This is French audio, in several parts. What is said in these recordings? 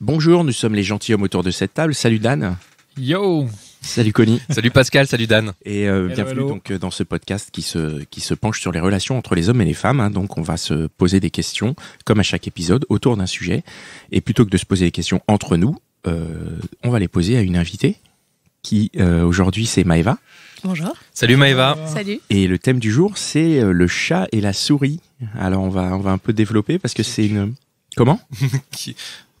Bonjour, nous sommes les gentilshommes autour de cette table. Salut Dan. Yo Salut Connie. Salut Pascal, salut Dan. Et euh, bienvenue donc euh, dans ce podcast qui se, qui se penche sur les relations entre les hommes et les femmes. Hein. Donc on va se poser des questions, comme à chaque épisode, autour d'un sujet. Et plutôt que de se poser des questions entre nous, euh, on va les poser à une invitée qui aujourd'hui c'est Maeva. Bonjour. Salut Maëva. Salut. Et le thème du jour c'est le chat et la souris. Alors on va, on va un peu développer parce que c'est une... Comment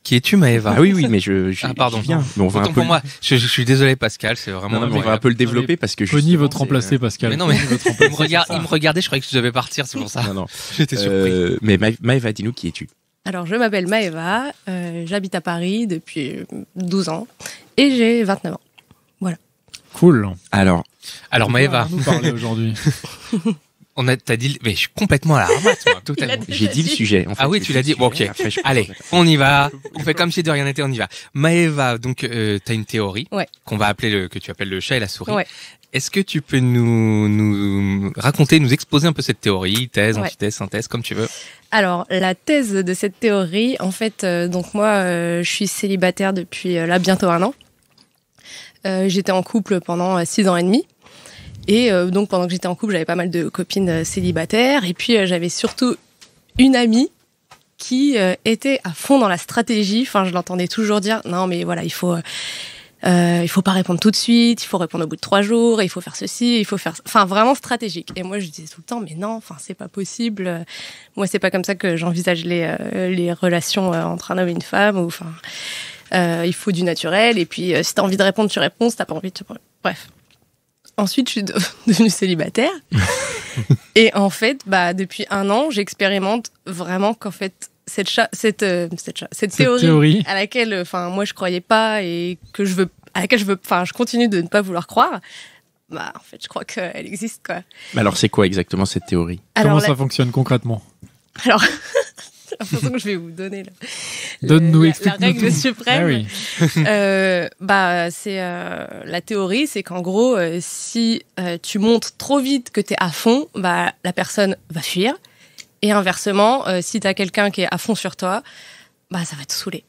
Qui es-tu, Maëva Ah oui, oui, mais je. je ah, pardon. Viens. on va un peu... moi. Je, suis désolé, Pascal. C'est vraiment. on va un peu le développer parce que. Tony votre te remplacer, euh, Pascal. Mais non, mais il, me il me regardait. Je croyais que tu devais partir. C'est pour ça. Non, non. J'étais surpris. Euh, mais Maëva, dis-nous qui es-tu alors, je m'appelle Maëva, euh, j'habite à Paris depuis 12 ans et j'ai 29 ans. Voilà. Cool. Alors, alors Maëva. aujourd'hui. on a, t'as dit, mais je suis complètement à la ramasse, moi, totalement. J'ai dit le sujet. En ah fait, ah oui, tu l'as dit. Bon, ok. Allez, on y va. On fait comme si de rien n'était, on y va. Maëva, donc, tu euh, t'as une théorie ouais. qu'on va appeler le, que tu appelles le chat et la souris. Est-ce que tu peux nous, nous raconter, nous exposer un peu cette théorie, thèse, antithèse, synthèse, comme tu veux Alors, la thèse de cette théorie, en fait, euh, donc moi, euh, je suis célibataire depuis là bientôt un an. J'étais en couple pendant six ans et demi. Et euh, donc pendant que j'étais en couple, j'avais pas mal de copines euh, célibataires. Et puis euh, j'avais surtout une amie qui était à fond dans la stratégie. Enfin, je l'entendais toujours dire non, mais voilà, il faut. il faut pas répondre tout de suite, il faut répondre au bout de trois jours, il faut faire ceci, il faut faire, enfin vraiment stratégique. Et moi je disais tout le temps, mais non, enfin c'est pas possible. Moi c'est pas comme ça que j'envisage les les relations entre un homme et une femme. Ou enfin, il faut du naturel. Et puis si t'as envie de répondre, tu réponds. Si t'as pas envie, tu bref ensuite, je suis devenue célibataire. et en fait, bah, depuis un an, j'expérimente vraiment qu'en fait, cette, euh, cette, cette, théorie, à laquelle, enfin, moi, je croyais pas et que je veux, à laquelle je veux, enfin, je continue de ne pas vouloir croire. Bah, en fait, je crois qu'elle existe, quoi. Mais alors, c'est quoi exactement cette théorie Comment ça fonctionne concrètement Alors, l'impression que je vais vous donner Donne-nous, la, la, règle suprême. Ah euh, bah, c'est euh, la théorie, c'est qu'en gros, euh, si tu montes trop vite que tu es à fond, bah, la personne va fuir. Et inversement, si tu as quelqu'un qui est à fond sur toi, bah, ça va te saouler.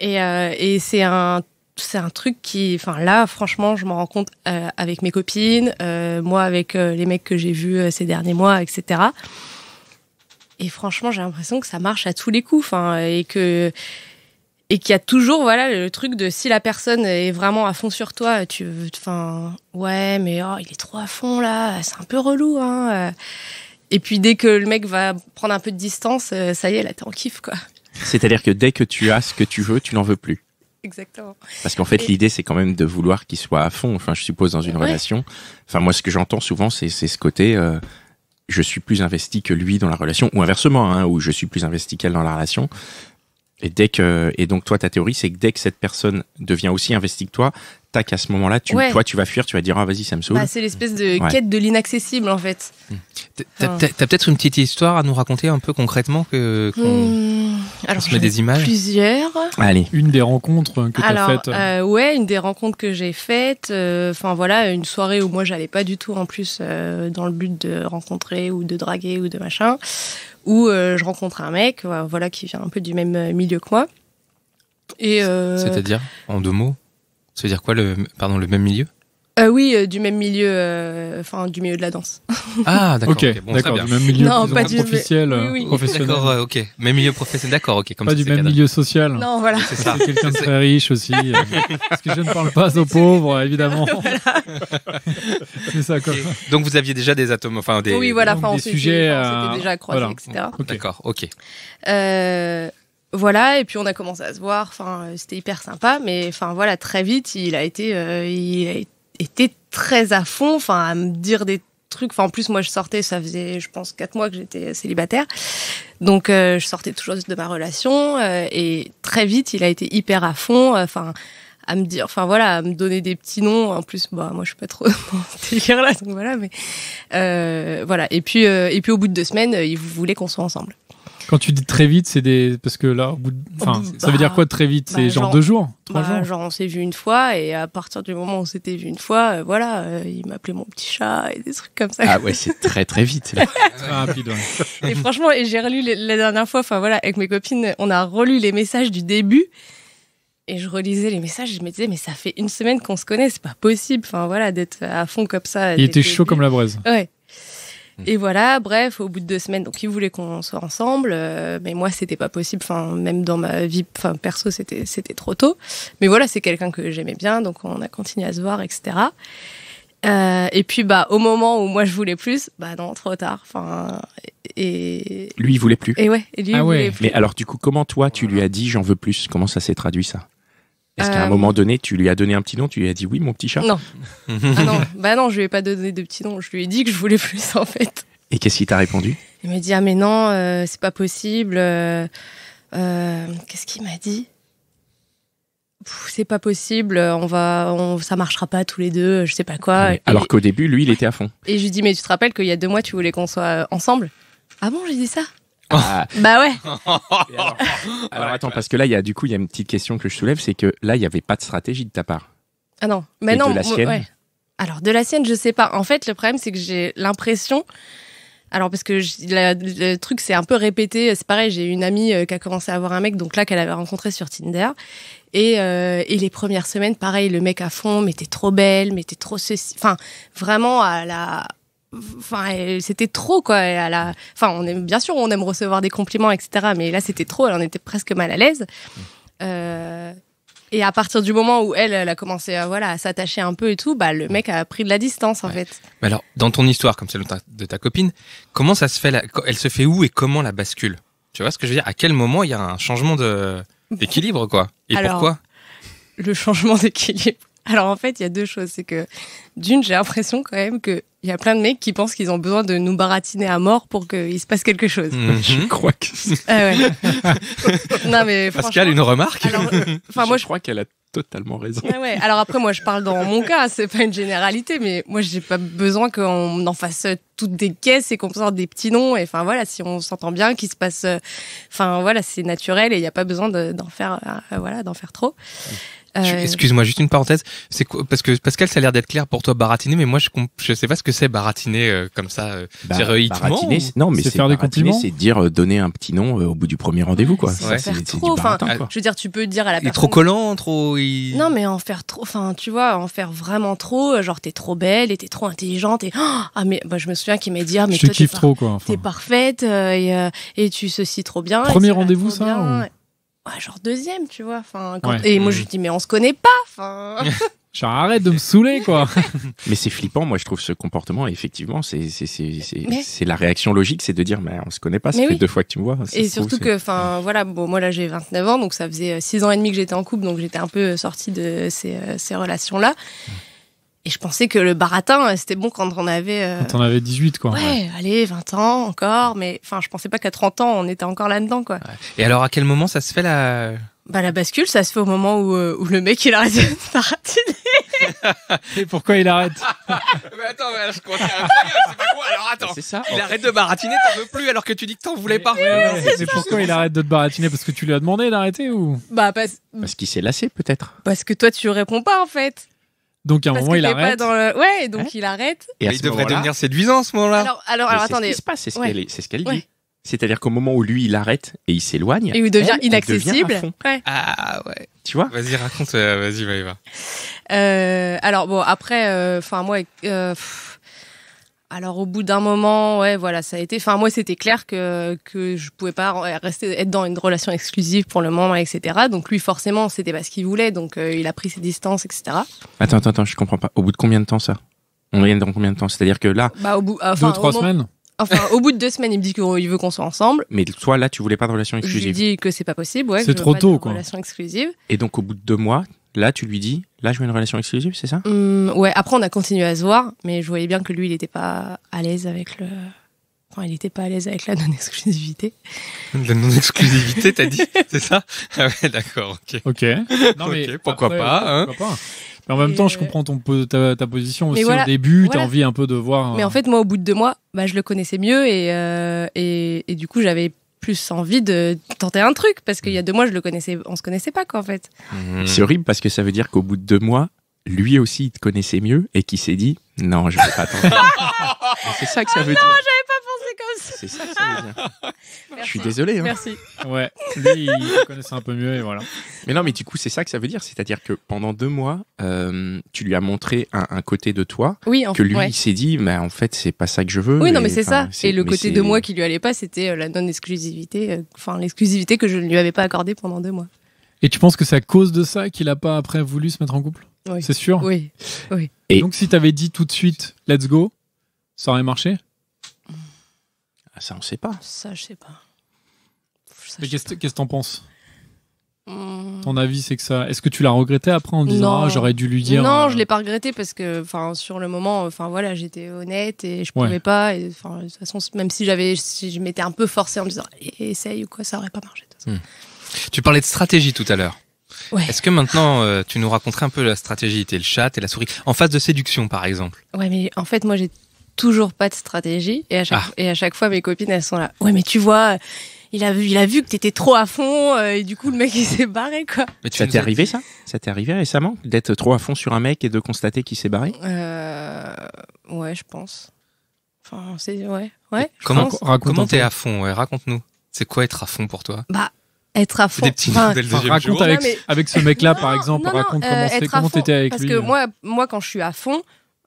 Et, et c'est un c'est un truc qui, enfin là, franchement, je m'en rends compte avec mes copines, moi avec les mecs que j'ai vus ces derniers mois, etc. Et franchement, j'ai l'impression que ça marche à tous les coups, et que et qu'il y a toujours voilà le truc de si la personne est vraiment à fond sur toi tu enfin ouais mais oh, il est trop à fond là c'est un peu relou hein euh. et puis dès que le mec va prendre un peu de distance euh, ça y est là t'es en kiff quoi c'est-à-dire que dès que tu as ce que tu veux tu n'en veux plus Exactement. Parce qu'en fait, l'idée, c'est quand même de vouloir qu'il soit à fond. Enfin, je suppose dans une relation. Enfin, moi, ce que j'entends souvent, c'est ce côté. Euh, je suis plus investi que lui dans la relation, ou inversement, hein, ou je suis plus investi qu'elle dans la relation. Et dès que, et donc toi, ta théorie, c'est que dès que cette personne devient aussi investie que toi, tac, à ce moment-là, tu, toi, tu vas fuir, tu vas dire, ah, vas-y, ça me saoule. Bah, c'est l'espèce de quête de l'inaccessible, en fait. Hmm. T'as peut-être une petite histoire à nous raconter un peu concrètement que, qu hmm. Alors, je met des images. Plusieurs. Allez. Une des rencontres hein, que t'as faites. Euh. euh, ouais, une des rencontres que j'ai faites. Euh, enfin, voilà, une soirée où moi, j'allais pas du tout, en plus, euh, dans le but de rencontrer ou de draguer ou de machin. Où je rencontre un mec, voilà, qui vient un peu du même milieu que moi. C'est-à-dire, en deux mots tu dire quoi, le, pardon, le même milieu euh, oui, euh, du même milieu, euh, enfin du milieu de la danse. ah d'accord. d'accord. Du même milieu non, pas du officiel, euh, oui, professionnel. D'accord, ok. Même milieu professionnel, d'accord, ok. Comme pas du même milieu social. Non, voilà. C'est ça. Quelqu'un de très riche aussi. parce que je ne parle pas aux pauvres, évidemment. C'est ça. Quoi. Donc vous aviez déjà des atomes, enfin des. des sujets. à on etc. D'accord, ok. Euh voilà, et puis on a commencé à se voir. Enfin, euh, c'était hyper sympa, mais enfin voilà, très vite, il a été, euh, il a été très à fond, enfin à me dire des trucs. Enfin, en plus, moi, je sortais, ça faisait, je pense, quatre mois que j'étais célibataire, donc euh, je sortais toujours de ma relation, et très vite, il a été hyper à fond. Enfin, à me dire, enfin voilà, me donner des petits noms. En plus, bah moi je suis pas trop délire là, donc voilà. Mais euh, voilà. Et puis euh, et puis au bout de deux semaines, euh, ils voulaient qu'on soit ensemble. Quand tu dis très vite, c'est des parce que là, au bout enfin, ça veut dire bah, quoi très vite C'est bah, genre, deux jours, trois bah, jours. Genre on s'est vu une fois et à partir du moment où on s'était vu une fois, voilà, il m'appelait mon petit chat et des trucs comme ça. Ah ouais, c'est très très vite. rapide. Et franchement, j'ai relu les, la dernière fois, enfin voilà, avec mes copines, on a relu les messages du début et je relisais les messages, je me disais, mais ça fait une semaine qu'on se connaît, c'est pas possible, enfin voilà, d'être à fond comme ça. Il était chaud comme la braise. Ouais. Hmm. Et voilà, bref, au bout de deux semaines, donc il voulait qu'on soit ensemble, euh, mais moi c'était pas possible, enfin même dans ma vie, enfin perso c'était c'était trop tôt. Mais voilà, c'est quelqu'un que j'aimais bien, donc on a continué à se voir, etc. Euh, et puis bah au moment où moi je voulais plus, bah non, trop tard. Enfin et lui il voulait plus. Et ouais, et lui, ah plus. Mais alors du coup, comment toi tu lui as dit j'en veux plus Comment ça s'est traduit ça Est-ce qu'à un euh, moment donné, tu lui as donné un petit nom, tu lui as dit oui mon petit chat Non. ah non, bah non, je lui ai pas donné de petit nom, je lui ai dit que je voulais plus en fait. Et qu'est-ce qu'il t'a répondu Il m'a dit ah mais non, euh, c'est pas possible. Qu'est-ce qu'il m'a dit c'est pas possible, on va, ça marchera pas tous les deux, je sais pas quoi. Ah, alors qu'au début, lui, il était à fond. Et je lui dis, mais tu te rappelles qu'il y a deux mois, tu voulais qu'on soit ensemble Ah bon, j'ai dit ça ah. Bah ouais. alors, attends, parce que là, il y a du coup, il y a une petite question que je soulève, c'est que là, il n'y avait pas de stratégie de ta part. Ah non, mais non. De la Alors de la sienne, je sais pas. En fait, le problème, c'est que j'ai l'impression. Alors parce que le truc c'est un peu répété, c'est pareil, j'ai une amie euh, qui a commencé à avoir un mec, donc là qu'elle avait rencontré sur Tinder, euh, et, les premières semaines, pareil, le mec à fond, mais t'es trop belle, mais t'es trop ceci. Enfin, vraiment à la. Enfin, c'était trop quoi. À la... Enfin, on aime bien sûr, on aime recevoir des compliments, etc. Mais là, c'était trop. Elle en était presque mal à l'aise. Mm. Euh, et à partir du moment où elle, elle a commencé à, voilà, à s'attacher un peu et tout, bah, le mec a pris de la distance, en fait. Mais alors, dans ton histoire, comme celle de ta, de ta copine, comment ça se fait, elle se fait où et comment la bascule? Tu vois ce que je veux dire? À quel moment il y a un changement de, d'équilibre, quoi. Et pourquoi Le changement d'équilibre. Alors en fait, il y a deux choses. C'est que d'une, j'ai l'impression quand même qu'il y a plein de mecs qui pensent qu'ils ont besoin de nous baratiner à mort pour qu'il se passe quelque chose. Mhm. Je crois que. Ah Pascal, une remarque. enfin moi, je, crois qu'elle a totalement raison. Ah alors après, moi, je parle dans mon cas, c'est pas une généralité, mais moi, j'ai pas besoin qu'on en fasse toutes des caisses et qu'on sorte des petits noms. Et enfin voilà, si on s'entend bien, qu'il se passe, euh, enfin voilà, c'est naturel et il n'y a pas besoin d'en faire, euh, voilà, d'en faire trop. Euh, excuse-moi, juste une parenthèse. C'est parce que Pascal, ça a l'air d'être clair pour toi baratiner, mais moi je je sais pas ce que c'est baratiner euh, comme ça. Euh, bah, non, mais c'est faire des C'est dire euh, donner un petit nom au bout du premier rendez-vous, quoi. Ouais. C'est trop. Enfin, je veux dire, tu peux dire à la personne. trop collant, trop. Non, mais en faire trop. Enfin, tu vois, en faire vraiment trop. Genre, t'es trop belle, et t'es trop intelligente. Et ah, mais je me souviens qu'il m'a dit, ah, mais je trop, quoi. T'es parfaite et, et, tu ceci trop bien. Premier rendez-vous, ça genre deuxième, tu vois. Enfin, Et moi, je mm. dis, mais on se connaît pas. Enfin. genre, arrête de me saouler, quoi. mais c'est flippant, moi, je trouve ce comportement. effectivement, c'est la réaction logique, c'est de dire, mais on se connaît pas, ça deux fois que tu me vois. Et surtout que, enfin, voilà, bon, moi, là, j'ai 29 ans, donc ça faisait 6 euh, ans et demi que j'étais en couple, donc j'étais un peu euh, sortie de ces, euh, relations-là. Mm. Et je pensais que le baratin, euh, c'était bon quand on avait. Euh, quand on avait 18, quoi. Ouais, allez, 20 ans encore. Mais enfin, je pensais pas qu'à 30 ans, on était encore là-dedans, quoi. Et alors, à quel moment ça se fait la. Bah, la bascule, ça se fait au moment où, euh, où le mec, il arrête de baratiner. Et pourquoi il arrête Mais attends, je crois Alors attends, bah, C'est ça, il arrête de baratiner, t'en veux plus alors que tu dis que t'en voulais pas. Mais, pourquoi il arrête de te baratiner Parce que tu lui as demandé d'arrêter ou Bah, parce. Parce qu'il s'est lassé, peut-être. Parce que toi, tu réponds pas, en fait. Donc à un moment il arrête. Pas dans le... Ouais, donc il arrête. Et il devrait devenir séduisant à ce moment-là. Alors, alors, attendez. C'est ce qui se passe, c'est ce qu'elle dit. C'est-à-dire qu'au moment où lui il arrête et il s'éloigne, et il devient inaccessible. Ah ouais. Tu vois Vas-y raconte, euh, vas-y va y va. Euh, alors bon après, euh, enfin moi. Euh, alors au bout d'un moment, ouais, voilà, ça a été. Enfin, moi, c'était clair que que je pouvais pas rester être dans une relation exclusive pour le moment, etc. Donc lui, forcément, c'était pas ce qu'il voulait, donc euh, il a pris ses distances, etc. Attends, attends, attends, je comprends pas. Au bout de combien de temps ça On est dans combien de temps C'est-à-dire que là, bah, au bout, deux ou trois semaines. Enfin, au bout de deux semaines, il me dit qu'il veut qu'on soit ensemble. Mais toi, là, tu voulais pas de relation exclusive. Je lui dis que c'est pas possible, ouais. C'est trop tôt, quoi. Relation exclusive. Et donc, au bout de deux mois, Là, tu lui dis, là, je veux une relation exclusive, c'est ça hum, Ouais, après, on a continué à se voir, mais je voyais bien que lui, il n'était pas à l'aise avec le. il n'était pas à l'aise avec la non-exclusivité. La non-exclusivité, t'as dit C'est ça ah ouais, d'accord, ok. Ok. Non, mais pourquoi, pas, hein mais en même temps, je euh, comprends ton, ta, position aussi au début, tu t'as envie un peu de voir. Mais en fait, moi, au bout de deux mois, bah, je le connaissais mieux et, euh, et du coup, j'avais plus envie de tenter un truc parce qu'il y a mm. deux mois, je le connaissais, on se connaissait pas quoi en fait. Mm. C'est horrible parce que ça veut dire qu'au bout de deux mois, lui aussi, il te connaissait mieux et qui s'est dit non, je vais pas tenter. c'est ça que ça ah veut dire c'est ça, ah. Je suis désolé. Hein. Merci. Ouais, lui, il connaissait un peu mieux et voilà. Mais non, mais du coup, c'est ça que ça veut dire. C'est-à-dire que pendant deux mois, euh, tu lui as montré un, côté de toi oui, en que lui, il s'est dit, mais en fait, c'est pas ça que je veux. Oui, non, mais c'est ça. Et le côté de moi qui lui allait pas, c'était euh, la non-exclusivité, euh, enfin, l'exclusivité que je ne lui avais pas accordée pendant deux mois. Et tu penses que c'est à cause de ça qu'il a pas après voulu se mettre en couple C'est sûr Oui. oui. Et donc, si t'avais dit tout de suite, let's go, ça aurait marché ah, ça, on ne sait pas. Ça, je sais pas. Mais qu'est-ce que t'en penses hmm. Ton avis, c'est que ça. Est-ce que tu l'as regretté après en disant ah, j'aurais dû lui dire Non, je euh, je l'ai pas regretté parce que, enfin, sur le moment, enfin voilà, j'étais honnête et je pouvais pas. Et, de toute façon, même si j'avais, si je m'étais un peu forcé en me disant eh, essaye ou quoi, ça aurait pas marché. Hmm. Tu parlais de stratégie tout à l'heure. Est-ce que maintenant euh, tu nous raconterais un peu la stratégie T'es le chat, et la souris. En phase de séduction, par exemple. Ouais, mais en fait, moi j'ai toujours pas de stratégie. Et à chaque, ah. et à chaque fois, mes copines, elles sont là. Ouais, mais tu vois, il a vu, il a vu que t'étais trop à fond euh, et du coup le mec il s'est barré quoi. Mais ça t'est arrivé ça Ça t'est arrivé récemment d'être trop à fond sur un mec et de constater qu'il s'est barré euh... Ouais, je pense. Enfin, c'est ouais, Comment comment t'es à fond ouais, Raconte-nous. C'est quoi être à fond pour toi Bah. Être à fond. raconte avec, ce mec-là, par exemple, raconte euh, comment t'étais avec lui. Parce que hein. moi, moi, quand je suis à fond,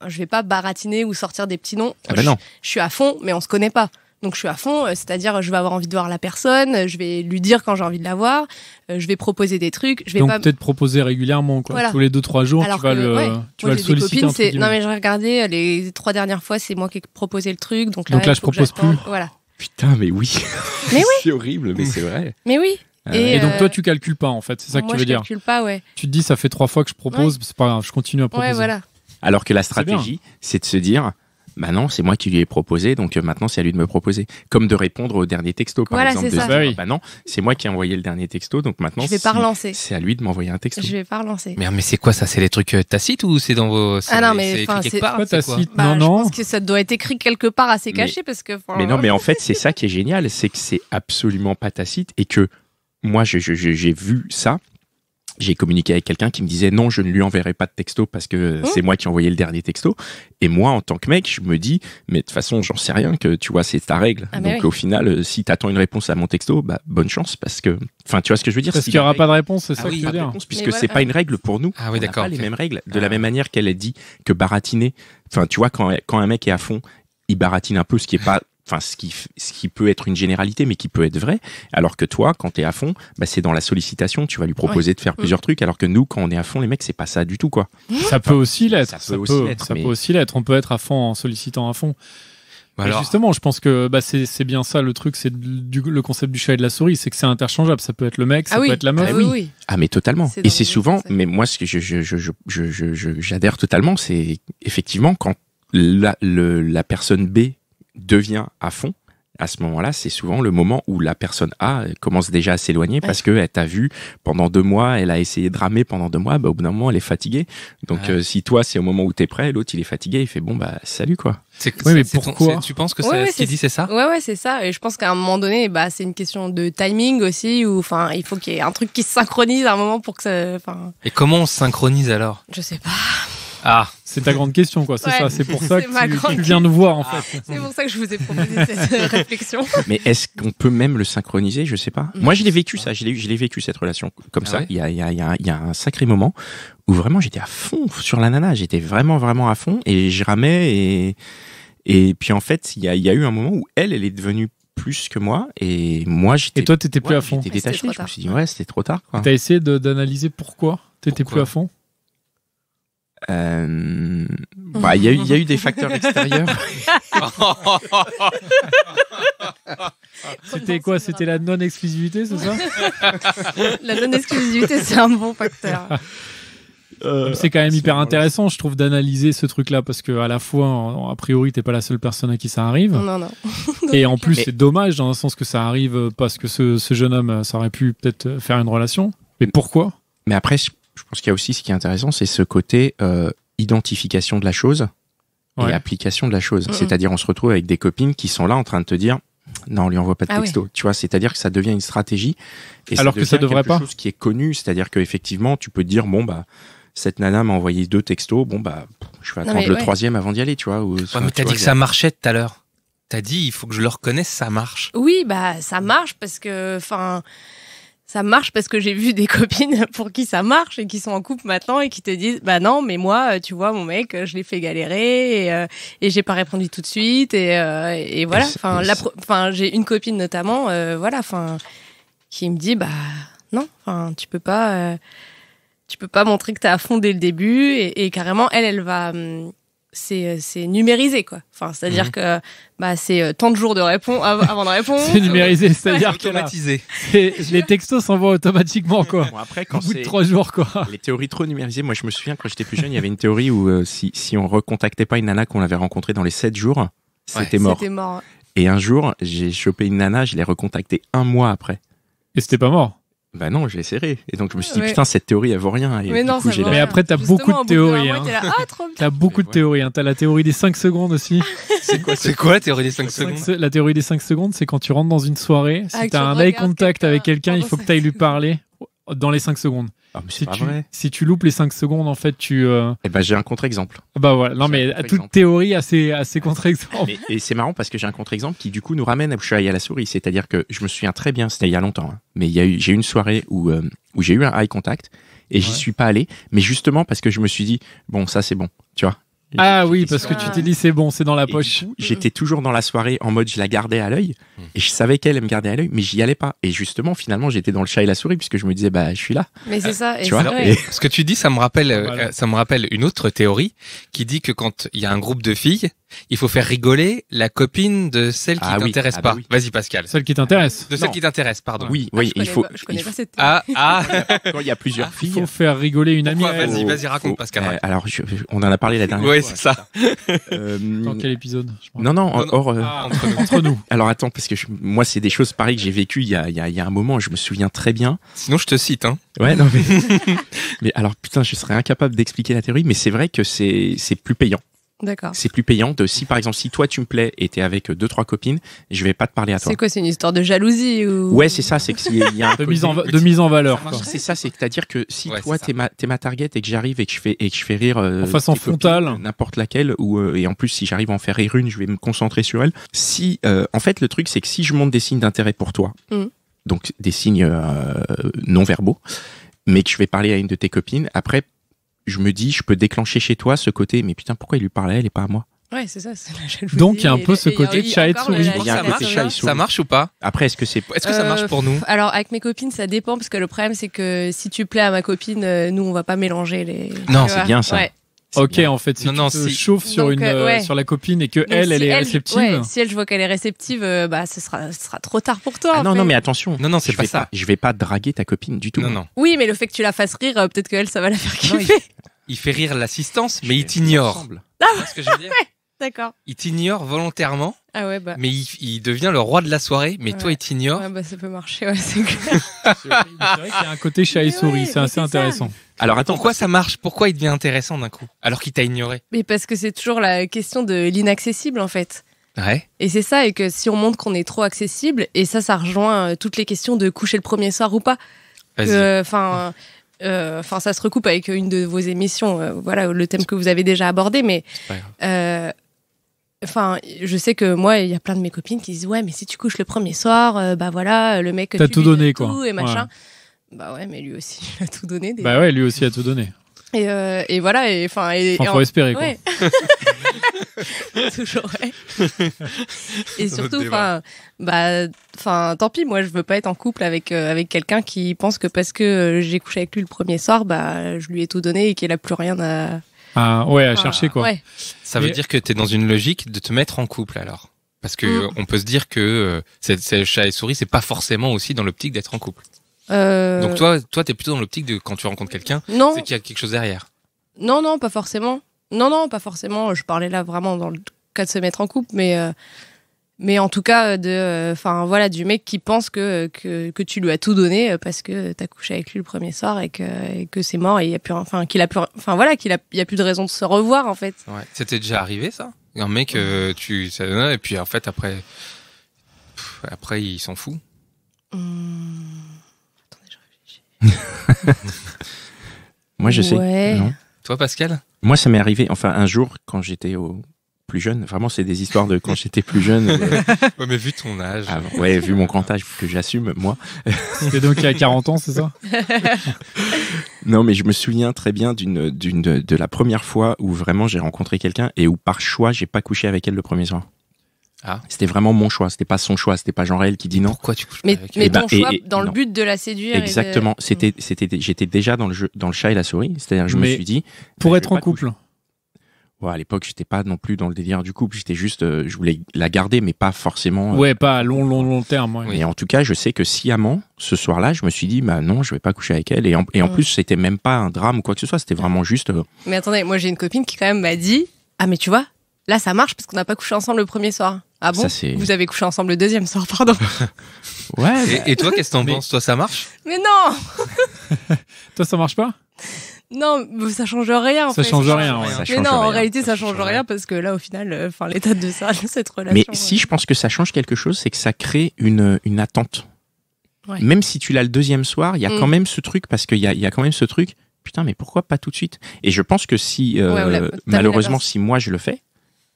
je vais pas baratiner ou sortir des petits noms. Ah ben je, suis à fond, mais on se connaît pas. Donc je suis à fond, euh, c'est-à-dire je vais avoir envie de voir la personne, euh, je vais lui dire quand j'ai envie de la voir, euh, je vais proposer des trucs, je vais Donc peut-être proposer régulièrement tous les deux trois jours tu vas le solliciter Non mais je regardais les trois dernières fois, c'est moi qui ai proposé le truc donc là, donc là, je propose plus. Voilà. Putain mais oui. Mais oui. c'est horrible mais c'est vrai. Mais oui. Ah Et, donc toi tu calcules pas en fait, c'est ça que tu veux dire. pas ouais. Tu te dis ça fait trois fois que je propose, c'est pas grave, je continue à proposer. Ouais voilà. Alors que la stratégie, c'est de se dire, bah non, c'est moi qui lui ai proposé, donc euh, maintenant c'est à lui de me proposer. Comme de répondre au dernier texto, par exemple. De bah bah c'est moi qui ai envoyé le dernier texto, donc maintenant c'est à lui de m'envoyer un texto. Je vais pas relancer. Mais, mais c'est quoi ça C'est les trucs euh, tacites ou c'est dans vos. Ah non, mais c'est pas tacite. non, bah, non. Je pense que ça doit être écrit quelque part assez caché parce que. Mais non, mais en fait, c'est ça qui est génial, c'est que c'est absolument pas tacite et que moi, j'ai vu ça j'ai communiqué avec quelqu'un qui me disait non, je ne lui enverrai pas de texto parce que mmh. c'est moi qui envoyais le dernier texto. Et moi, en tant que mec, je me dis, mais de toute façon, j'en sais rien que tu vois, c'est ta règle. Ah, Donc au final, euh, si tu attends une réponse à mon texto, bah, bonne chance parce que, enfin, tu vois ce que je veux dire. Parce qu'il n'y aura pas de réponse, c'est ah ça que je veux dire. puisque c'est pas une règle pour nous. Ah oui, d'accord. Pas les mêmes règles. De la ah. même manière qu'elle a dit que baratiner, enfin, tu vois, quand, quand un mec est à fond, il baratine un peu, ce qui est pas enfin ce qui, ce qui peut être une généralité mais qui peut être vrai alors que toi quand tu es à fond bah, c'est dans la sollicitation tu vas lui proposer de faire mm. plusieurs trucs alors que nous quand on est à fond les mecs c'est pas ça du tout quoi ça peut aussi l'être ça, peut, aussi l'être, ça peut aussi l'être on peut être à fond en sollicitant à fond bah Justement, je pense que bah, c'est, bien ça le truc, c'est du, le concept du chat et de la souris, c'est que c'est interchangeable. Ça peut être le mec, ça ah peut être la meuf. Ah, oui. oui. ah mais totalement. et c'est souvent, mais moi, ce que je, je, je, j'adhère totalement, c'est effectivement quand la, le, la personne B devient à fond, à ce moment-là, c'est souvent le moment où la personne A commence déjà à s'éloigner parce que qu'elle t'a vu pendant deux mois, elle a essayé de ramer pendant deux mois, bah, au bout d'un moment, elle est fatiguée. Donc, euh, si toi, c'est au moment où t'es prêt, l'autre, il est fatigué, il fait bon, bah, salut, quoi. C'est oui, mais pourquoi Tu penses que c'est ce qu'il dit, c'est ça Ouais, ouais, c'est ça. Et je pense qu'à un moment donné, bah, c'est une question de timing aussi, ou enfin, il faut qu'il y ait un truc qui se synchronise à un moment pour que ça. Et comment on se synchronise alors Je sais pas. Ah, c'est ta grande question, quoi. C'est ça. C'est pour ça que tu, viens de voir, en fait. Ah, c'est pour ça que je vous ai proposé cette euh, réflexion. Mais est-ce qu'on peut même le synchroniser Je sais pas. Moi, je l'ai vécu ça. Je l'ai vécu cette relation comme ça. Il y, a, un sacré moment où vraiment j'étais à fond sur la nana. J'étais vraiment, vraiment à fond et je ramais et et puis en fait, il y a, eu un moment où elle, elle est devenue plus que moi et moi j'étais. Et toi, t'étais plus à fond. détaché. Je me suis dit ouais, c'était trop tard. T'as essayé d'analyser pourquoi t'étais plus à fond euh, il y, a eu des facteurs extérieurs. C'était quoi C'était la non-exclusivité, c'est ça La non-exclusivité, c'est un bon facteur. Euh, c'est quand même hyper intéressant, je trouve, d'analyser ce truc-là parce que à la fois, a priori, t'es pas la seule personne à qui ça arrive. Non, non. Et en plus, c'est dommage dans le sens que ça arrive parce que ce, ce jeune homme, ça aurait pu peut-être faire une relation. Mais pourquoi Mais après, je je pense qu'il y a aussi ce qui est intéressant, c'est ce côté euh, identification de la chose et application de la chose. C'est-à-dire, on se retrouve avec des copines qui sont là en train de te dire. Non, on lui envoie pas de ah texto. Tu vois, c'est-à-dire que ça devient une stratégie. Et Alors ça que ça devrait pas. Chose qui est connu, c'est-à-dire qu'effectivement, tu peux te dire bon bah cette nana m'a envoyé deux textos. Bon bah, je vais attendre le troisième avant d'y aller, tu vois. Ou, ouais, dit que ça marchait tout à l'heure. Tu as dit il faut que je le reconnaisse, ça marche. Oui, bah ça marche parce que enfin ça marche parce que j'ai vu des copines pour qui ça marche et qui sont en couple maintenant et qui te disent bah non mais moi euh, tu vois mon mec euh, je l'ai fait galérer et, euh, et j'ai pas répondu tout de suite et, et voilà enfin enfin j'ai une copine notamment voilà enfin qui me dit bah non enfin tu peux pas tu peux pas montrer que t'es à fond dès le début et, et carrément elle elle va hum, euh, c'est numérisé quoi. Enfin, c'est-à-dire mhm. que bah c'est euh, tant de jours de réponse avant de répondre. c'est numérisé, c'est-à-dire ouais, automatisé. les textos s'envoient automatiquement quoi. après quand c'est bout trois jours quoi. Les théories trop numérisées, moi je me souviens quand j'étais plus jeune, il y avait une théorie où euh, si si on recontactait pas une nana qu'on avait rencontrée dans les sept jours, c'était mort. mort. Et un jour, j'ai chopé une nana, je l'ai recontactée un mois après. Et c'était pas mort bah non, j'ai serré. Et donc je me suis dit, putain, cette théorie, elle vaut rien. mais, après, hein. ah, t'as beaucoup de théories. T'as beaucoup de théories. T'as la théorie des 5 secondes aussi. c'est quoi, quoi, la théorie des 5 secondes La théorie des 5 secondes, c'est quand tu rentres dans une soirée, si ah, t'as un eye contact avec quelqu'un, il faut que t'ailles lui parler dans les 5 secondes. Ah, si, tu, loupes les 5 secondes, en fait, tu. Euh, eh ben, j'ai un contre-exemple. Bah voilà, non, mais toute théorie a ses, contre-exemples. et c'est marrant parce que j'ai un contre-exemple qui, du coup, nous ramène à allé à la souris. C'est-à-dire que je me souviens très bien, c'était il y a longtemps, hein, mais j'ai eu une soirée où, euh, où j'ai eu un eye contact et j'y suis pas allé, mais justement parce que je me suis dit, bon, ça c'est bon, tu vois ah oui, parce que tu t'es dit c'est bon, c'est dans la poche. J'étais toujours dans la soirée en mode je la gardais à l'œil hmm. et je savais qu'elle me gardait à l'œil, mais j'y allais pas. Et justement, finalement, j'étais dans le chat et la souris puisque je me disais bah je suis là. Mais c'est euh, ça. Tu vois ce que tu dis, ça me rappelle, euh, ça me rappelle une autre théorie qui dit que quand il y a un groupe de filles, il faut faire rigoler la copine de celle qui ah t'intéresse ah pas. Bah vas-y Pascal. Celle qui t'intéresse. De celle qui t'intéresse, pardon. Oui, ah, oui, il faut. connais cette. Ah, ah. il y a plusieurs ah. filles. Il faut faire rigoler une amie. Vas-y, vas-y, raconte Pascal. Eh, alors, on en a parlé la dernière fois. Oui, c'est ça. Euh, Dans quel épisode Non, non, euh, entre, nous. Alors attends, parce que moi, c'est des choses pareilles que j'ai vécues il y, a, un moment. Je me souviens très bien. Sinon, je te cite. Hein. Ouais, non mais. mais alors putain, je serais incapable d'expliquer la théorie, mais c'est vrai que c'est plus payant. D'accord. C'est plus payant de si, par exemple, si toi tu me plais et t'es avec euh, deux, trois copines, je vais pas te parler à toi. C'est quoi, c'est une histoire de jalousie ou... Ouais, c'est ça, c'est qu'il y a un de, mise en, de mise en valeur. C'est ça, c'est à dire que si toi t'es ma, es ma target et que j'arrive et que je fais, et que je fais rire. Euh, façon frontale. Euh, n'importe laquelle, ou, et en plus, si j'arrive à en faire rire une, je vais me concentrer sur elle. Si, en fait, le truc, c'est que si je montre des signes d'intérêt pour toi, mmh. donc des signes non verbaux, mais que je vais parler à une de tes copines, après, je me dis, je peux déclencher chez toi ce côté, mais putain, pourquoi il lui parlait, elle et pas à moi Ouais, c'est ça, c'est la jalousie. Donc, il y a un peu ce côté chat et souris. Ça marche ou pas Après, est-ce que, c'est, est-ce que ça euh, marche pour nous Alors, avec mes copines, ça dépend, parce que le problème, c'est que si tu plais à ma copine, euh, nous, on va pas mélanger les. Non, c'est bien ça. Ok, en fait, si tu te chauffes sur, une, euh, sur la copine et que elle, elle est réceptive. si elle, je vois qu'elle est réceptive, euh, bah, ce sera, sera trop tard pour toi. Ah non, non, mais attention. Non, non, c'est pas ça. je vais pas draguer ta copine du tout. Non, non. Oui, mais le fait que tu la fasses rire, euh, peut-être qu'elle, ça va la faire kiffer. Il... fait rire l'assistance, mais il t'ignore. Ah, ce que je veux D'accord. Il t'ignore volontairement. Ah ouais, bah. Mais il, devient le roi de la soirée, mais toi, il t'ignore. Ouais, bah, ça peut marcher, ouais, c'est vrai qu'il y a un côté chat et souris, c'est assez intéressant. Alors attends, pourquoi ça marche Pourquoi il devient intéressant d'un coup alors qu'il t'a ignoré Mais parce que c'est toujours la question de l'inaccessible en fait. Ouais. Et c'est ça, et que si on montre qu'on est trop accessible, et ça, ça rejoint euh, toutes les questions de coucher le premier soir ou pas. Euh, euh, enfin, ça se recoupe avec une de vos émissions, voilà, le thème que vous avez déjà abordé, mais. enfin, je sais que moi, il y a plein de mes copines qui disent ouais, mais si tu couches le premier soir, bah voilà, le mec. T'as tout donné quoi. Et machin. Bah ouais, mais lui aussi, il a tout donné. Bah ouais, lui aussi a tout donné. Et, euh, voilà, et enfin. Et, faut espérer, quoi. Toujours, ouais. Et surtout, enfin, bah, enfin, tant pis, moi, je veux pas être en couple avec, euh, avec quelqu'un qui pense que parce que euh, j'ai couché avec lui le premier soir, bah, je lui ai tout donné et qu'il a plus rien à. Ah, ouais, à chercher, quoi. Ouais. Ça veut dire que t'es dans une logique de te mettre en couple, alors. Parce que mm. on peut se dire que c'est chat et souris, c'est pas forcément aussi dans l'optique d'être en couple. Euh, Donc toi, toi, t'es plutôt dans l'optique de quand tu rencontres quelqu'un, c'est qu'il y a quelque chose derrière. Non, non, pas forcément. Non, non, pas forcément. Je parlais là vraiment dans le cas de se mettre en couple, mais euh, mais en tout cas euh, de, enfin voilà, du mec qui pense que, que, que tu lui as tout donné parce que t'as couché avec lui le premier soir et que, que c'est mort et il a plus, enfin qu'il a plus, enfin voilà, qu'il a, y a plus de raison de se revoir en fait. Ouais. C'était déjà arrivé ça Un mec, tu, et puis en fait après, après il s'en fout. Mmh. Moi, je sais. Toi, Pascal Moi, ça m'est arrivé, enfin, un jour, quand j'étais au plus jeune. Vraiment, c'est des histoires de quand j'étais plus jeune. Euh, mais vu ton âge. Ah, ouais, vu mon grand âge que j'assume, moi. C'était donc il y a 40 ans, c'est ça Non, mais je me souviens très bien d'une, d'une, de la première fois où vraiment j'ai rencontré quelqu'un et où par choix, j'ai pas couché avec elle le premier soir. Ah. C'était vraiment mon choix, c'était pas son choix, c'était pas Jean-Réel qui dit non. tu Mais, ton choix dans le but de la séduire. Exactement, mm. c'était, c'était, j'étais déjà dans le jeu, dans le chat et la souris, c'est-à-dire je me suis dit. Pour être en couple. Ouais, à l'époque, j'étais pas non plus dans le délire du couple, j'étais juste, euh, je voulais la garder, mais pas forcément. Euh, ouais, pas à long, long, long terme. Et en tout cas, je sais que sciemment, ce soir-là, je me suis dit, bah non, je vais pas coucher avec elle. Et en, et en mm. plus, c'était même pas un drame ou quoi que ce soit, c'était vraiment juste. Euh, mais attendez, moi j'ai une copine qui quand même m'a dit, ah mais tu vois, là ça marche parce qu'on n'a pas couché ensemble le premier soir. Ah bon Vous avez couché ensemble le deuxième soir, pardon. ouais. Bah, et, toi, qu'est-ce que t'en penses Toi, ça marche Mais non Toi, ça marche pas non, ça change rien. ça change rien. Ça mais non, en réalité, ça, change, rien parce que là, au final, euh, enfin, l'état de ça, cette relation. Mais si je pense que ça change quelque chose, c'est que ça crée une, une attente. Ouais. Même si tu l'as le deuxième soir, il y a quand mm. même ce truc parce qu'il y a, y a quand même ce truc. Putain, mais pourquoi pas tout de suite Et je pense que si euh, malheureusement, si moi je le fais,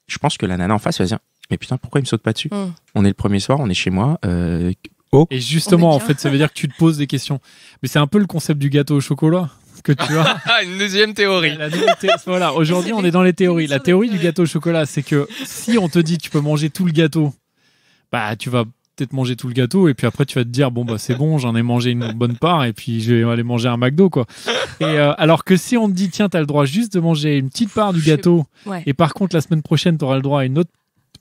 je pense que la nana en face va dire mais putain, pourquoi il me saute pas dessus hmm. On est le premier soir, on est chez moi. Euh, oh. Et justement, en fait, ça veut dire que tu te poses des questions. Mais c'est un peu le concept du gâteau au chocolat que tu as. Une deuxième théorie. voilà, aujourd'hui, on est dans les théories. La théorie du gâteau au chocolat, c'est que si on te dit tu peux manger tout le gâteau, bah tu vas peut-être manger tout le gâteau et puis après tu vas te dire bon bah c'est bon j'en ai mangé une bonne part et puis je vais aller manger un McDo quoi et euh, alors que si on te dit tiens tu as le droit juste de manger une petite part du gâteau et par contre la semaine prochaine tu auras le droit à une autre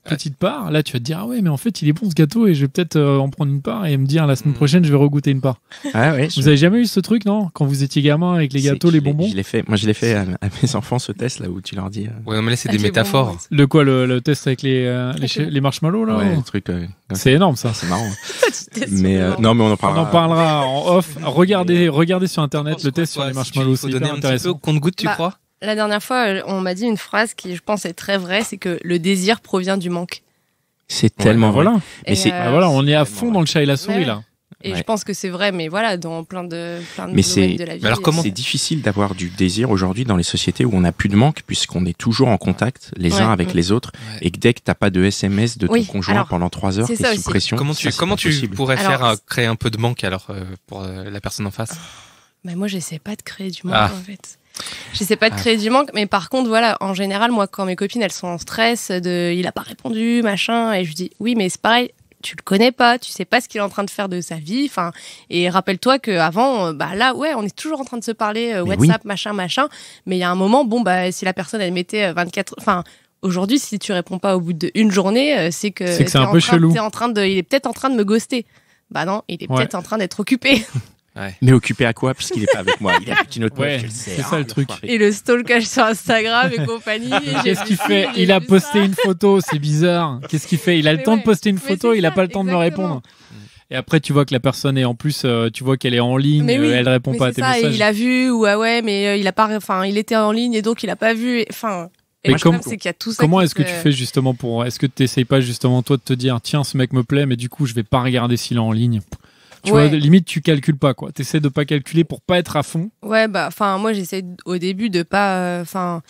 petite part, là tu vas te dire ah ouais mais en fait il est bon ce gâteau et je vais peut-être euh, en prendre une part et me dire la semaine hmm. prochaine je vais regouter une part. Ah vous avez jamais eu ce truc non Quand vous étiez gamin avec les gâteaux, les bonbons Je l'ai fait. Moi je l'ai fait à, mes enfants ce test là où tu leur dis. Euh, ouais mais là c'est ah, des métaphores. Le quoi le, test avec les euh, ah, les, marshmallows là truc. c'est énorme ça. C'est marrant. mais hein. non mais on en parlera. On en parlera en off. Regardez regardez sur internet le test sur les marshmallows. c'est hyper intéressant. Compte goutte tu bah, crois la dernière fois, euh, on m'a dit une phrase qui, je pense, est très vraie, c'est que le désir provient du manque. C'est tellement vrai. Mais c'est euh, ah, voilà, on est à fond dans le chat et la souris là. Et je pense que c'est vrai, mais voilà, dans plein de, de mais de la vie. alors comment c'est difficile d'avoir du désir aujourd'hui dans les sociétés où on n'a plus de manque puisqu'on est toujours en contact les uns avec les autres et que dès que t'as pas de SMS de ton conjoint pendant trois heures, t'es sous pression. Comment tu, comment tu pourrais faire euh, créer un peu de manque alors pour la personne en face? mais bah, moi, j'essaie pas de créer du ah. manque en fait. Je sais pas de ah. créer du manque, mais par contre, voilà, en général, moi, quand mes copines, elles sont en stress de il a pas répondu, machin, et je dis oui, mais c'est pareil, tu le connais pas, tu sais pas ce qu'il est en train de faire de sa vie. Enfin, et rappelle-toi que avant, euh, bah là, ouais, on est toujours en train de se parler euh, WhatsApp, machin, machin. Mais il y a un moment, bon, bah si la personne elle mettait 24, euh, enfin. Aujourd'hui, si tu réponds pas au bout d'une journée, c'est que c'est un peu chelou. en train de, il est peut-être en train de me ghoster. Bah non, il est peut-être en train d'être occupé. Mais occupé à quoi Puisqu'il n'est pas avec moi. Il a une autre ouais, C'est ça le ah, truc. Et le stalkage sur Instagram et compagnie. Qu'est-ce qu'il fait Il a posté une photo, c'est bizarre. Qu'est-ce qu'il fait Il a le temps de poster une photo, il n'a pas le temps de me répondre. Et après, tu vois que la personne est en plus, euh, tu vois qu'elle est en ligne, et euh, elle répond pas à tes messages. il a vu ou ah ouais, mais euh, il a pas, enfin, il était en ligne et donc il n'a pas vu. Enfin. Et, et c'est qu'il y a tout ça comment est-ce que tu fais justement pour Est-ce que tu n'essayes pas justement toi de te dire tiens ce mec me plaît mais du coup je vais pas regarder s'il est en ligne tu vois, limite, tu calcules pas, quoi. T'essaies de pas calculer pour pas être à fond. Ouais, bah, enfin, moi, j'essaie au début de pas, euh, enfin,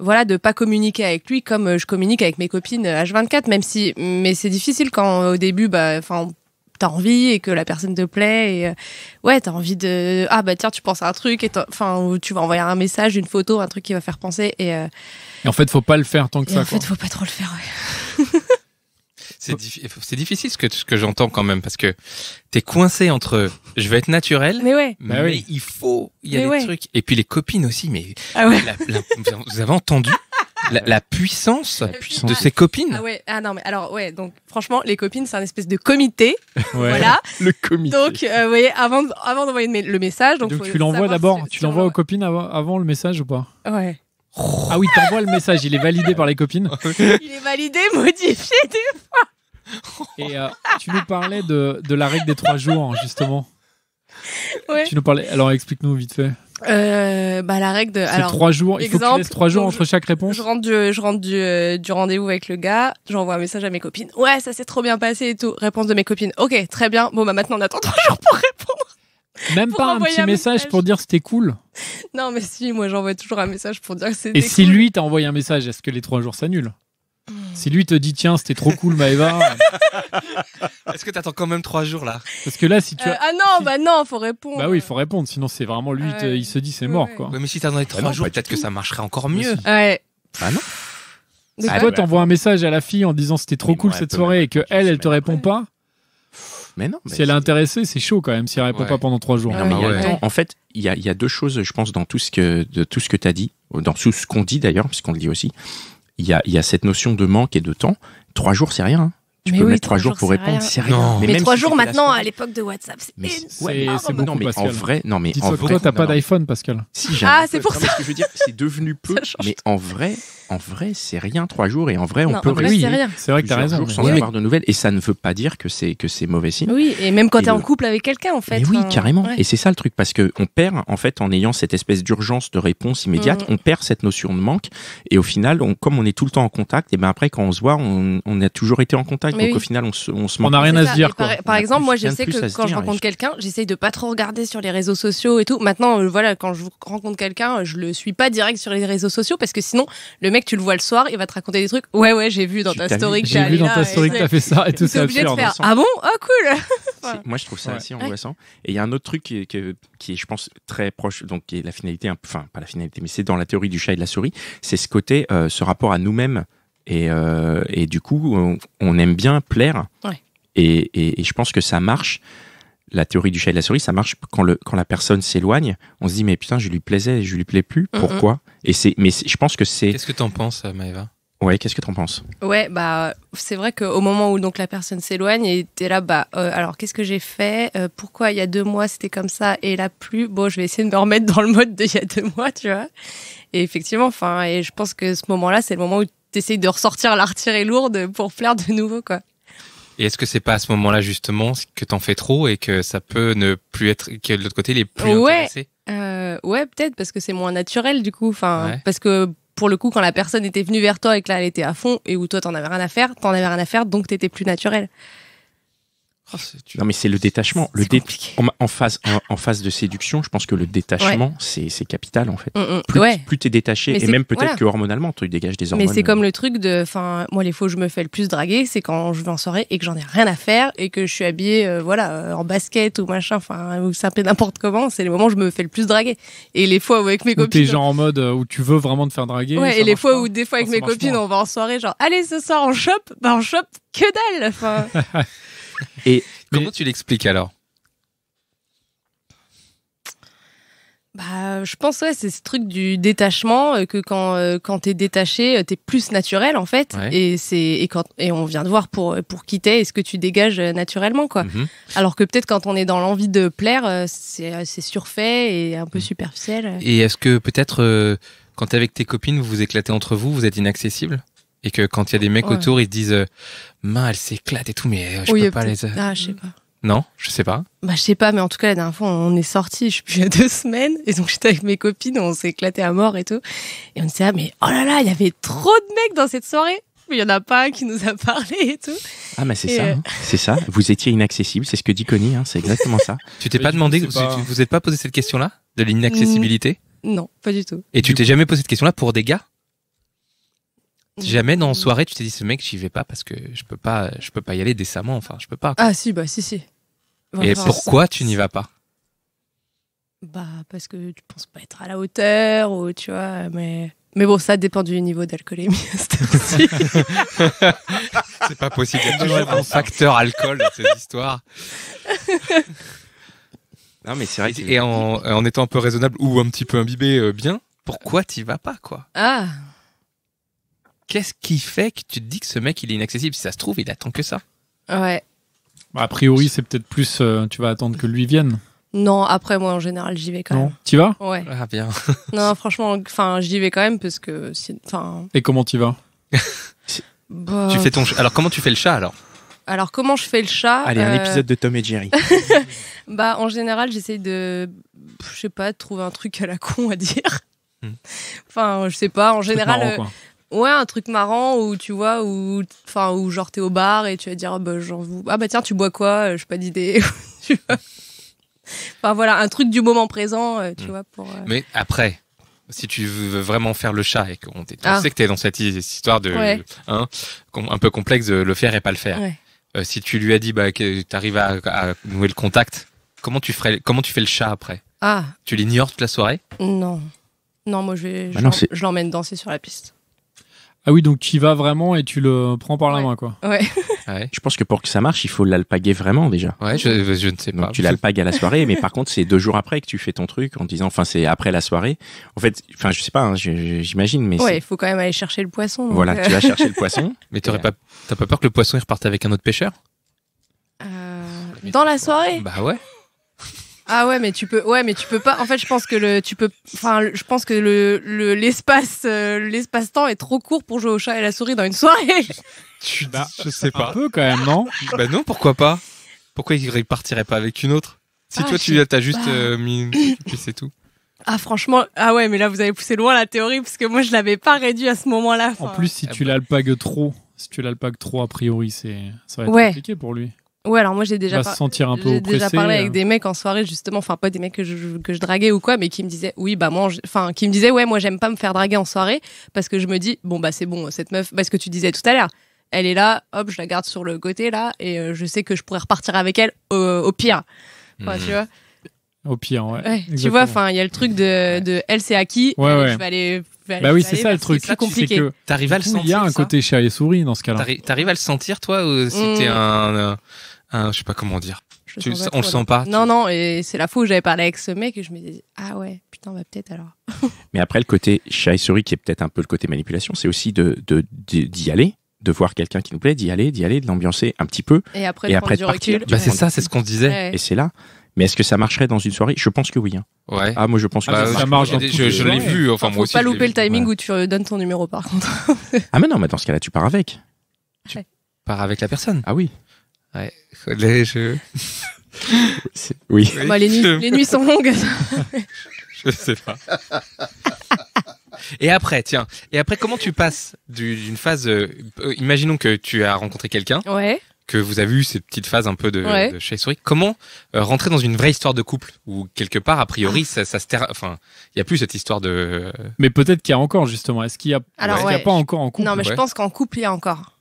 voilà, de pas communiquer avec lui comme euh, je communique avec mes copines H24, euh, même si, mais c'est difficile quand au début, bah, enfin, t'as envie et que la personne te plaît et ouais t'as envie de ah bah tiens tu penses à un truc et enfin tu vas envoyer un message une photo un truc qui va faire penser et, et en fait faut pas le faire tant que ça en fait faut pas trop le faire ouais C'est difficile ce que, ce que j'entends quand même parce que t'es coincé entre je vais être naturel, mais, ouais. mais, bah il faut, il y a des trucs. Et puis les copines aussi, mais ah vous avez entendu la, puissance de ses copines. Ah ouais, ah non mais alors ouais, donc franchement les copines c'est un espèce de comité. voilà. Le comité. Donc euh, vous voyez avant avant d'envoyer le message donc, tu l'envoies d'abord, tu l'envoies aux copines avant, le message ou pas Ouais. Ah oui, t'envoies le message, il est validé par les copines. Il est validé, modifié des fois. Et euh, tu nous parlais de, la règle des trois jours, justement. Tu nous parlais. Alors, explique-nous vite fait. Euh, bah, la règle de. trois jours. Exemple, il faut que trois jours entre chaque réponse. Je rentre euh, du, rendez-vous avec le gars. J'envoie un message à mes copines. Ouais, ça s'est trop bien passé et tout. Réponse de mes copines. Ok, très bien. Bon, bah, maintenant, on attend trois jours pour répondre. Même pas un petit message, pour dire c'était cool. Non, mais si, moi j'envoie toujours un message pour dire que Et si lui t'a envoyé un message, est-ce que les trois jours s'annulent si lui te dit tiens c'était trop cool Maëva. Est-ce que t'attends quand même trois jours là Parce que là si tu euh, ah non bah non faut répondre. Bah oui il faut répondre sinon c'est vraiment lui il se dit c'est mort quoi. mais si t'attendais trois jours peut-être que ça marcherait encore mieux. Ouais. Bah non. Ah si toi t'envoies un message à la fille en disant c'était trop cool cette soirée et que elle elle te répond pas. Mais non. si elle est intéressée, c'est chaud quand même si elle répond pas pendant trois jours. Ah en fait, il y a, deux choses, je pense, dans tout ce que, de tout ce que tu as dit, dans tout ce qu'on dit d'ailleurs, puisqu'on le dit aussi il y a, cette notion de manque et de temps. Trois jours, c'est rien. Hein. Tu peux mettre trois jours, pour répondre, c'est rien. Mais, trois jours maintenant, à l'époque de WhatsApp, c'est mais c'est non, en vrai, non, mais t'as pas d'iPhone, Pascal. Si, ah, c'est pour ça. c'est devenu peu. Mais en vrai, en vrai, c'est rien, trois jours, et en vrai, on peut réussir. c'est vrai que t'as raison. Jours sans avoir de nouvelles, et ça ne veut pas dire que c'est que c'est mauvais signe. Oui, et même quand t'es en couple avec quelqu'un, en fait. oui, hein. carrément. Et c'est ça le truc, parce que on perd, en fait, en ayant cette espèce d'urgence de réponse immédiate, mm. on perd cette notion de manque, et au final, comme on est tout le temps en contact, et bien après, quand on se voit, on a toujours été en contact donc au final, on se, on On n'a rien à se dire. Quoi. Par, exemple, moi, je sais que quand je hein, rencontre quelqu'un, j'essaye de pas trop regarder sur les réseaux sociaux et tout. Maintenant, euh, voilà, quand je rencontre quelqu'un, je le suis pas direct sur les réseaux sociaux parce que sinon, le mec, tu le vois le soir, il va te raconter des trucs. Ouais, ouais, j'ai vu dans ta story que J'ai vu fait ça et tout ça. de faire. Ah bon Oh, cool Moi, je trouve ça assez angoissant. Et il y a un autre truc qui est, je pense, très proche, donc qui est la finalité, enfin, pas la finalité, mais c'est dans la théorie du chat et de la souris, c'est ce côté, euh, ce rapport à nous-mêmes et, euh, et du coup, on, aime bien plaire. Et, et, je pense que ça marche. La théorie du chat et de la souris, ça marche quand, le, quand la personne s'éloigne. On se dit, mais putain, je lui plaisais, je lui plais plus. Pourquoi et c'est, Mais je pense que c'est. Qu'est-ce que t'en penses, Maëva Ouais, qu'est-ce que t'en penses Ouais, bah c'est vrai qu'au moment où donc la personne s'éloigne et t'es là, bah euh, alors qu'est-ce que j'ai fait euh, Pourquoi il y a deux mois c'était comme ça et là plus Bon, je vais essayer de me remettre dans le mode d'il y a deux mois, tu vois. Et effectivement, enfin, et je pense que ce moment-là, c'est le moment où t'essayes de ressortir l'artillerie lourde pour plaire de nouveau, quoi. Et est-ce que c'est pas à ce moment-là justement que t'en fais trop et que ça peut ne plus être que de l'autre côté les est plus ouais. Euh, ouais, peut-être parce que c'est moins naturel du coup. Enfin, parce que pour le coup, quand la personne était venue vers toi et que là elle était à fond et où toi t'en avais rien à faire, t'en avais rien à faire donc t'étais plus naturel. Oh, non mais c'est le détachement. Le en, phase, en, phase de séduction, je pense que le détachement, c'est capital en fait. Mm, mm. plus, t'es détaché et même peut-être que hormonalement, tu dégages des hormones. Mais c'est comme le truc de, fin. moi les fois où je me fais le plus draguer, c'est quand je vais en soirée et que j'en ai rien à faire et que je suis habillée, euh, voilà, euh, en basket ou machin, enfin, ou peu n'importe comment. C'est les moments où je me fais le plus draguer. Et les fois avec mes copines, t'es genre en mode euh, où tu veux vraiment te faire draguer. Ouais, et les fois où des fois avec mes copines, on va en soirée, genre, allez ce soir en shop. bah on shop ben, que dalle. Et comment tu l'expliques alors Bah, je pense ouais, c'est ce truc du détachement euh, que quand euh, quand t'es détaché, euh, t'es plus naturel en fait. Et c'est et quand et on vient de voir pour pour quitter, est-ce que tu dégages naturellement quoi. Mhm. Alors que peut-être quand on est dans l'envie de plaire, c'est surfait et un peu mhm. superficiel. Et est-ce que peut-être quand t'es avec tes copines, vous vous éclatez entre vous, vous êtes inaccessible et que quand il y a des mecs autour, ils disent euh, mal elle s'éclate et tout, mais euh, je peux pas les. Euh, ah, je sais pas. Non, je sais pas. Bah, je sais pas, mais en tout cas, la dernière fois, on est sorti, je sais plus, il y a deux semaines, et donc j'étais avec mes copines, on s'est éclaté à mort et tout. Et on s'est dit, ah, mais oh là là, il y avait trop de mecs dans cette soirée. Mais il y en a pas un qui nous a parlé et tout. Ah, mais c'est ça, hein. c'est ça. Vous étiez inaccessible, c'est ce que dit Connie, hein, c'est exactement ça. tu t'es pas demandé, vous, vous êtes pas posé cette question-là, de l'inaccessibilité? Non, pas du tout. Et tu t'es jamais posé cette question-là pour des gars? Jamais dans soirée, tu t'es dit ce mec, j'y vais pas parce que je peux pas, je peux pas y aller décemment. Enfin, je peux pas. Ah si, bah si si. Et pourquoi tu n'y vas pas Bah parce que tu penses pas être à la hauteur ou tu vois, mais mais bon, ça dépend du niveau d'alcoolémie. C'est pas possible. Il y a toujours un facteur alcool dans ces histoires. Non, mais c'est vrai. Et en, étant un peu raisonnable ou un petit peu imbibé, euh, bien, pourquoi t'y vas pas, quoi Ah qu'est-ce qui fait que tu te dis que ce mec il est inaccessible Si ça se trouve, il attend que ça. Ouais. Bah, a priori, c'est peut-être plus euh, tu vas attendre que lui vienne. Non, après moi en général, j'y vais quand même. Tu vas Ouais. Ah bien. non, franchement, enfin, j'y vais quand même parce que enfin Et comment tu vas bah. Tu fais ton alors comment tu fais le chat alors alors, comment je fais le chat Allez, un euh, épisode de Tom et Jerry. bah, en général, j'essaye de, je sais pas, de trouver un truc à la con à dire. Hmm. enfin, je sais pas. En général, euh, Ouais, un truc marrant où tu vois, où, enfin, où genre t'es au bar et tu vas dire, genre, ah, bah, ah bah tiens, tu bois quoi euh, J'ai pas d'idée. enfin voilà, un truc du moment présent, euh, tu mm. vois. Pour, euh. Mais après, si tu veux vraiment faire le chat et qu'on ah. sait que t'es dans cette histoire de, hein, un peu complexe, de le faire et pas le faire. si tu lui as dit, bah, que t'arrives à, nouer le contact, comment tu ferais, comment tu fais le chat après Ah. Tu l'ignores toute la soirée Non. Non, moi je, bah je l'emmène danser sur la piste. Ah oui, donc tu y vas vraiment et tu le prends par la main, quoi. Ouais. Je pense que pour que ça marche, il faut l'alpaguer vraiment déjà. Ouais, je, ne sais pas. tu l'alpagues à la soirée, mais par contre, c'est deux jours après que tu fais ton truc en disant, enfin, c'est après la soirée. En fait, enfin, je sais pas, hein, j'imagine, mais. Ouais, il faut quand même aller chercher le poisson. Voilà, euh. tu vas chercher le poisson. Mais t'aurais pas, euh, t'as pas peur que le poisson reparte avec un autre pêcheur euh, Dans la soirée Bah ouais. Ah ouais, mais tu peux, ouais, mais tu peux pas. En fait, je pense que le, tu peux, enfin, je pense que le, l'espace, euh, l'espace-temps est trop court pour jouer au chat et la souris dans une soirée. Tu, bah, je sais pas. Un peu quand même, non Bah non, pourquoi pas Pourquoi il partirait pas avec une autre Si ah, toi, tu as juste euh, mis, une... c'est tout. Ah franchement, ah ouais, mais là vous avez poussé loin la théorie parce que moi je l'avais pas réduit à ce moment-là. En plus, si eh tu ben. l'alpagues trop, si tu l'alpagues trop, a priori, c'est ça va être compliqué pour lui. Ouais, alors moi j'ai déjà, sentir parlé avec euh. des mecs en soirée justement, enfin pas des mecs que je, draguais ou quoi, mais qui me disaient oui bah moi, enfin qui me disaient ouais moi j'aime pas me faire draguer en soirée parce que je me dis bon bah c'est bon cette meuf, parce bah, que tu disais tout à l'heure, elle est là, hop je la garde sur le côté là et euh, je sais que je pourrais repartir avec elle au pire, enfin, hmm. tu vois. Au pire, ouais. tu vois, enfin, il y a le truc de, elle c'est acquis, euh, je vais aller bah, oui, c'est ça le truc. C'est compliqué. T'arrives à le sentir. Il y a un côté chat et souris dans ce cas-là. T'arrives à le sentir, toi, ou si t'es hmm. un, ah, je sais pas comment dire. on le sent pas. Non, non, et c'est la fois où j'avais parlé avec ce mec et je me disais, ah ouais, putain, bah peut-être alors. Mais après, le côté chai souris qui est peut-être un peu le côté manipulation, c'est aussi de d'y de, aller, de voir quelqu'un qui nous plaît, d'y aller, d'y aller, de l'ambiancer un petit peu. Et après, et après de partir. Bah, c'est ça, c'est ce qu'on disait. Et c'est là. Mais est-ce que ça marcherait dans une soirée Je pense que oui. Hein. Ouais. Ah, moi je pense que ah, ça, marche. je, l'ai vu. Enfin, moi Pas louper le timing où tu donnes ton numéro par contre. ah mais non, mais dans ce cas-là, tu pars avec. Tu pars avec la personne. Ah oui. Ouais, les jeux. Oui. les, nuits, sont longues. je sais pas. Et après, tiens, et après, comment tu passes d'une phase. Euh, euh, imaginons que tu as rencontré quelqu'un, Ouais. que vous avez eu cette petite phase un peu de, Ouais. souris. Comment euh, rentrer dans une vraie histoire de couple où quelque part, a priori, ah. ça, se Enfin, il n'y a plus cette histoire de. Mais peut-être qu'il y a encore, justement. Est-ce qu'il y a, Alors, pas encore en couple Non, mais je pense qu'en couple, il y a encore.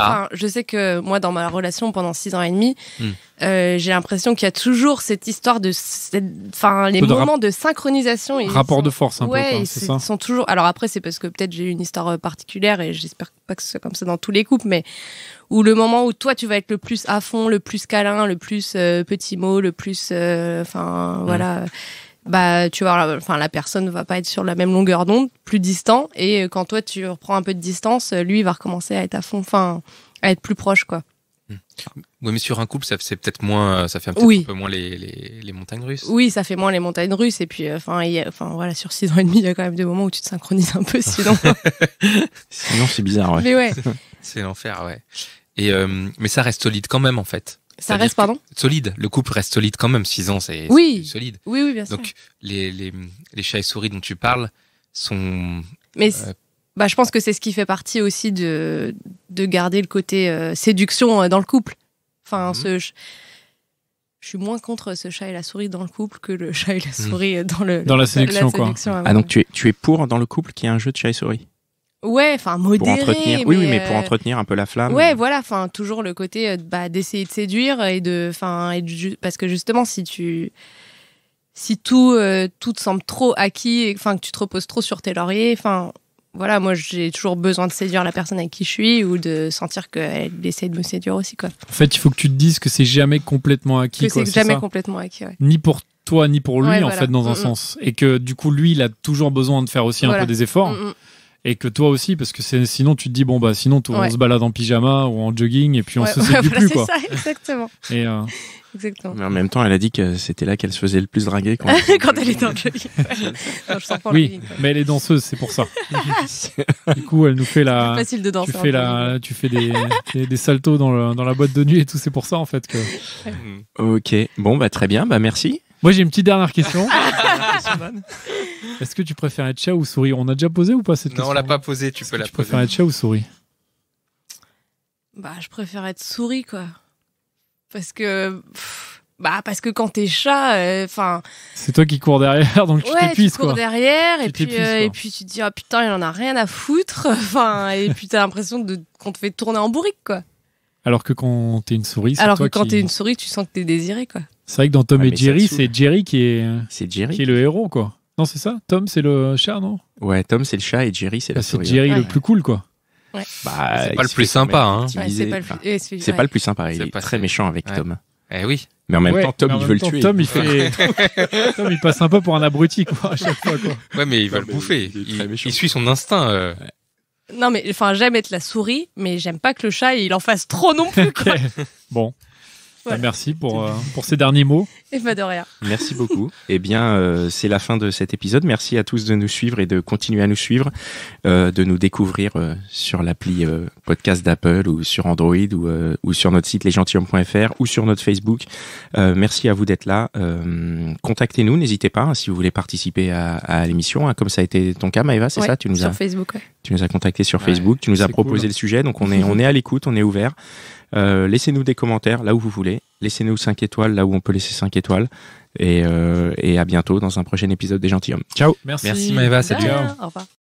Ah. Enfin, je sais que moi, dans ma relation pendant six ans et demi, hmm. euh, j'ai l'impression qu'il y a toujours cette histoire de, enfin, les moments de synchronisation. et rapport de force, un peu. Ouais, c'est sont toujours. Alors après, c'est parce que peut-être j'ai eu une histoire euh, particulière et j'espère pas que ce soit comme ça dans tous les couples, mais où le moment où toi tu vas être le plus à fond, le plus câlin, le plus euh, petit mot, le plus, enfin, hmm. voilà bah tu vois enfin la personne ne va pas être sur la même longueur d'onde plus distant et euh, quand toi tu reprends un peu de distance euh, lui il va recommencer à être à fond enfin à être plus proche quoi hmm. oui, mais sur un couple, ça c'est peut-être moins, euh, ça fait un peu moins les, les, montagnes russes. Oui, ça fait moins les montagnes russes. Et puis, enfin, voilà, sur 6 ans et demi, il y a quand même des moments où tu te synchronises un peu, sinon. sinon, c'est bizarre, ouais. Mais ouais. C'est l'enfer, ouais. Et mais ça reste solide quand même, en fait. Ça reste, pardon Solide. Le couple reste solide quand même. 6 ans, c'est solide. Oui, oui, bien sûr. Donc, les, chats et souris dont tu parles sont. Mais euh, bah, je pense que c'est ce qui fait partie aussi de, de garder le côté euh, séduction euh, dans le couple. Enfin, mhm. je, suis moins contre ce chat et la souris dans le couple que le chat et la mhm. souris dans le. Dans la séduction, quoi. ah, donc tu es, tu es pour dans le couple qu'il y ait un jeu de chat et souris Ouais, enfin oui, mais pour euh, entretenir un peu la flamme. Ouais, voilà, enfin toujours le côté euh, bah, d'essayer de séduire et de, enfin, parce que justement si tu si tout euh, tout te semble trop acquis, enfin que tu te reposes trop sur tes lauriers, enfin voilà, moi j'ai toujours besoin de séduire la personne avec qui je suis ou de sentir qu'elle essaie de me séduire aussi quoi. En fait, il faut que tu te dises que c'est jamais complètement acquis. Que c'est jamais complètement acquis. Ouais. Ni pour toi ni pour lui en fait dans un mm, mm. sens et que du coup lui il a toujours besoin de faire aussi un peu des efforts. Mm, et que toi aussi, parce que sinon tu te dis, bon, bah sinon on se balade en pyjama ou en jogging et puis on se sait plus. Quoi. Ça, exactement. Et, euh, Mais en même temps, elle a dit que c'était là qu'elle se faisait le plus draguer quand, elle était en jogging. oui, mais elle est danseuse, c'est pour ça. du coup, elle nous fait la. de Tu fais, tu fais des, des, saltos dans, la boîte de nuit et tout, c'est pour ça en fait que. Ok, bon, bah très bien, bah merci. Moi j'ai une petite dernière question. Est-ce que tu préfères être chat ou souris On a déjà posé ou pas cette question Non, on l'a pas posé, tu peux la poser. Tu préfères être chat ou souris Bah, je préfère être souris, quoi. Parce que. bah, parce que quand t'es chat, euh, enfin. c'est toi qui cours derrière, donc tu ouais, t'épuises, quoi. Tu cours derrière, et, puis, euh, et puis tu te dis, ah putain, il en a rien à foutre. Enfin, et puis t'as l'impression qu'on te fait tourner en bourrique, quoi. Alors que quand t'es une souris, Alors que quand t'es une souris, tu sens que t'es désiré, quoi. C'est vrai que dans Tom et Jerry, c'est Jerry qui est, Jerry. qui est le héros, quoi. Non, c'est ça Tom, c'est le chat, non Ouais, Tom, c'est le chat et Jerry, c'est la bah, souris. C'est Jerry hein. le plus cool, quoi. Ouais. Bah, c'est pas, le plus sympa. Hein. c'est pas, le plus sympa. Il est, très méchant avec Tom. Eh oui. Mais en même temps, Tom, il veut le tuer. Tom, il fait. Tom, il passe un peu pour un abruti, quoi, à chaque fois, quoi. Ouais, mais il va le bouffer. Il, suit son instinct. Euh. Non, mais enfin, j'aime être la souris, mais j'aime pas que le chat, il en fasse trop non plus, quoi. bon. Bah, merci pour, euh, pour ces derniers mots. Et pas de rien. Merci beaucoup. eh bien, euh, c'est la fin de cet épisode. Merci à tous de nous suivre et de continuer à nous suivre, euh, de nous découvrir sur l'appli podcast d'Apple ou sur Android ou, sur notre site lesgentilhommes.fr ou sur notre Facebook. merci à vous d'être là. Contactez-nous, n'hésitez pas hein, si vous voulez participer à, l'émission, hein, comme ça a été ton cas, Maëva, c'est ça tu nous Sur as, Facebook, Tu nous as contacté sur Facebook, tu nous as proposé le sujet, donc on est, on est à l'écoute, on est ouvert. Euh, laissez-nous des commentaires là où vous voulez. Laissez-nous 5 étoiles là où on peut laisser 5 étoiles. Euh, et, à bientôt dans un prochain épisode des Gentilhommes. Ciao. Merci, Merci Maëva. Salut. Au revoir.